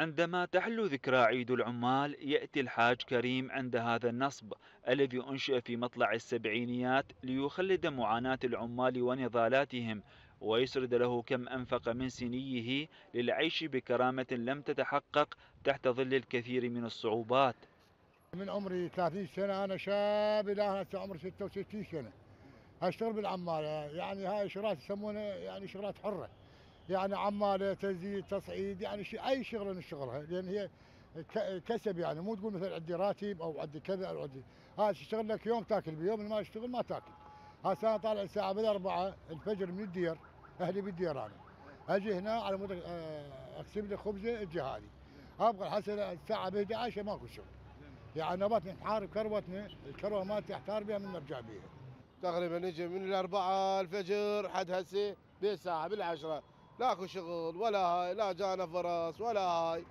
عندما تحل ذكرى عيد العمال يأتي الحاج كريم عند هذا النصب الذي أنشئ في مطلع السبعينيات ليخلد معاناة العمال ونضالاتهم ويسرد له كم أنفق من سنيه للعيش بكرامة لم تتحقق تحت ظل الكثير من الصعوبات من عمري 30 سنة أنا شاب إلى عمر 66 سنة أشتغل بالعمالة يعني هاي شغلات يسمونها يعني شغلات حرة يعني عماله تزييد تصعيد يعني شيء اي شغله نشتغلها لان هي كسب يعني مو تقول مثلا عندي راتب او عندي كذا او عندي هذا تشتغل لك يوم تاكل بيوم ما اشتغل ما تاكل هسه انا طالع الساعه بالاربعة الفجر من الدير اهلي بالدير انا اجي هنا على مود آه، اقسم لي خبزه اجي هذه ابغى الساعه ب 11 ماكو شغل يعني نبات نحارب كروتنا الكروه مالتي احتار بها من نرجع بها تقريبا نجي من الاربعه الفجر حد هسه بالساعه بالعشره لاكو شغل ولا هاي لا جانا فرص ولا هاي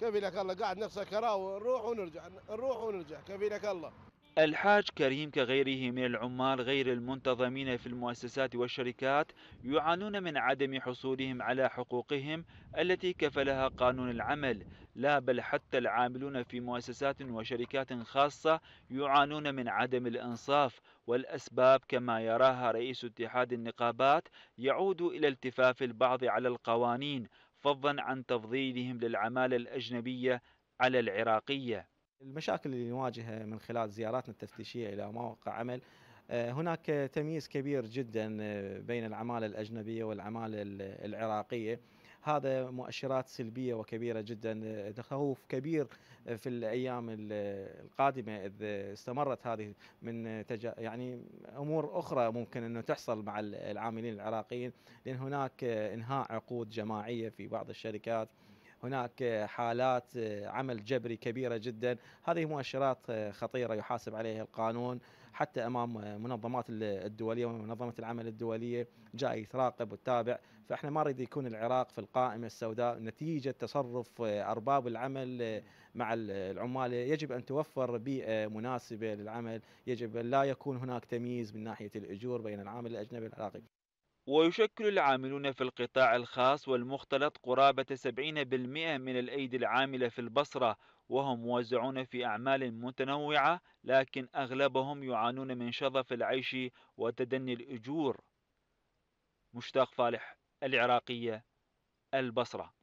كفيلك الله قاعد نفسك كراوي نروح ونرجع نروح ونرجع كفيلك الله الحاج كريم كغيره من العمال غير المنتظمين في المؤسسات والشركات يعانون من عدم حصولهم على حقوقهم التي كفلها قانون العمل لا بل حتى العاملون في مؤسسات وشركات خاصة يعانون من عدم الإنصاف والأسباب كما يراها رئيس اتحاد النقابات يعود إلى التفاف البعض على القوانين فضلا عن تفضيلهم للعمالة الأجنبية على العراقية المشاكل اللي نواجهها من خلال زياراتنا التفتيشيه الى مواقع عمل آه، هناك تمييز كبير جدا آه، بين العماله الاجنبيه والعماله العراقيه هذا مؤشرات سلبيه وكبيره جدا آه، تخوف كبير في الايام القادمه اذ استمرت هذه من تج... يعني امور اخرى ممكن انه تحصل مع العاملين العراقيين لان هناك انهاء عقود جماعيه في بعض الشركات هناك حالات آه، عمل جبري كبيرة جدا هذه مؤشرات آه، خطيرة يحاسب عليها القانون حتى أمام آه، منظمات الدولية ومنظمة العمل الدولية جاي تراقب وتتابع فإحنا ما نريد يكون العراق في القائمة السوداء نتيجة تصرف أرباب العمل مع العمال يجب أن توفر بيئة مناسبة للعمل يجب لا يكون هناك تمييز من ناحية الأجور بين العامل الأجنبي العراقي ويشكل العاملون في القطاع الخاص والمختلط قرابة 70% من الأيدي العاملة في البصرة وهم موزعون في أعمال متنوعة لكن أغلبهم يعانون من شظف العيش وتدني الأجور مشتاق فالح العراقية البصرة